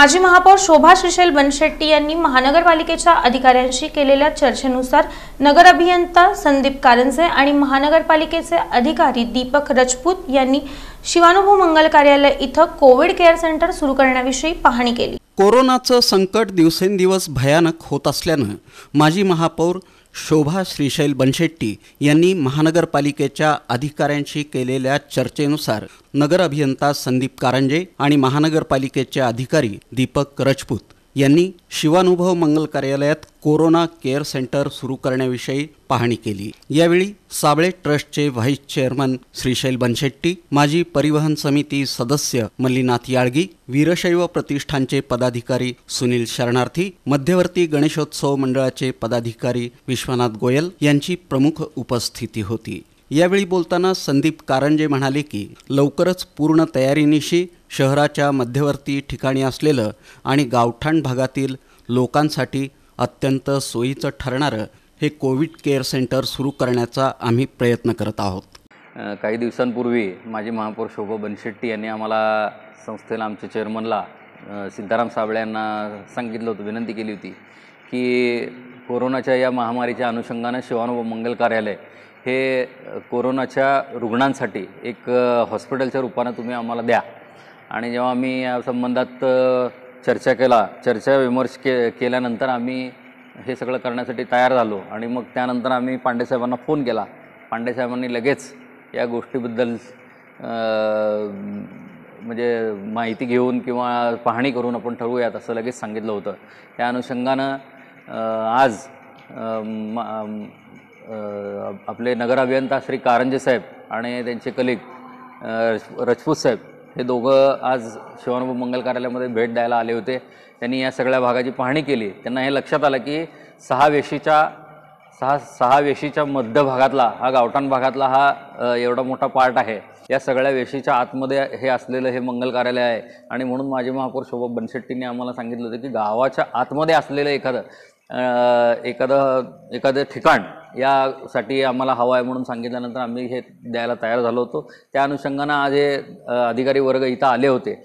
माजी महापौर शोभा श्रीशैल बनशेट्टी यांनी महानगरपालिकेच्या अधिकाऱ्यांशी केलेल्या चर्चेनुसार नगर अभियंता संदीप कारंजे आणि महानगरपालिकेचे अधिकारी दीपक रजपूत यांनी शिवानुभव मंगल कार्यालय इथं कोविड केअर सेंटर सुरू करण्याविषयी पाहणी केली कोरोनाचं संकट दिवसेंदिवस भयानक होत असल्यानं माजी महापौर शोभा श्रीशैल बनशेट्टी यांनी महानगरपालिकेच्या अधिकाऱ्यांशी केलेल्या चर्चेनुसार नगर अभियंता संदीप कारंजे आणि महानगरपालिकेचे अधिकारी दीपक रजपूत यांनी शिवानुभव मंगल कार्यालयात कोरोना केअर सेंटर सुरू करण्याविषयी पाहणी केली यावेळी साबळे ट्रस्टचे व्हाईस चेअरमन श्रीशैल बनशेट्टी माजी परिवहन समिती सदस्य मल्लीनाथ याळगी वीरशैव प्रतिष्ठानचे पदाधिकारी सुनील शरणार्थी मध्यवर्ती गणेशोत्सव मंडळाचे पदाधिकारी विश्वनाथ गोयल यांची प्रमुख उपस्थिती होती यावेळी बोलताना संदीप कारंजे म्हणाले की लवकरच पूर्ण तयारीनिशी शहराच्या मध्यवर्ती ठिकाणी असलेलं आणि गावठाण भागातील लोकांसाठी अत्यंत सोयीचं ठरणारं हे कोविड केअर सेंटर सुरू करण्याचा आम्ही प्रयत्न करत आहोत काही दिवसांपूर्वी माझे महापौर शोभा बनशेट्टी यांनी आम्हाला संस्थेला आमच्या चेअरमनला सिद्धाराम साबळे यांना सांगितलं होतं विनंती केली होती की कोरोनाच्या या महामारीच्या अनुषंगानं शिवानुभव मंगल कार्यालय हे कोरोनाच्या रुग्णांसाठी एक हॉस्पिटलच्या रूपानं तुम्ही आम्हाला द्या आणि जेव्हा आम्ही या संबंधात चर्चा केला चर्चा विमर्श के केल्यानंतर आम्ही हे सगळं करण्यासाठी तयार झालो आणि मग त्यानंतर आम्ही पांडेसाहेबांना फोन केला पांडेसाहेबांनी लगेच या गोष्टीबद्दल म्हणजे माहिती घेऊन किंवा पाहणी करून आपण ठरवूयात असं लगेच सांगितलं होतं त्या अनुषंगानं आज आपले नगर अभियंता श्री कारंजे साहेब आणि त्यांचे कलिग रजपूत साहेब हे दोघं आज शिवानुभव मंगल कार्यालयामध्ये भेट द्यायला आले होते त्यांनी या सगळ्या भागाची पाहणी केली त्यांना हे लक्षात आलं की सहा वेशीच्या सहा सहा वेशीच्या मध्य भागातला हा गावठाण भागातला हा एवढा मोठा पार्ट आहे या सगळ्या वेशीच्या आतमध्ये हे असलेलं हे मंगल कार्यालय आहे आणि म्हणून माझे महापौर शोभा बनशेट्टींनी आम्हाला सांगितलं होतं की गावाच्या आतमध्ये असलेलं एखादं एखादं एखादं ठिकाण यासाठी आम्हाला हवा आहे म्हणून सांगितल्यानंतर आम्ही हे द्यायला तयार झालो होतो त्या अनुषंगानं आज हे अधिकारी वर्ग इथं आले होते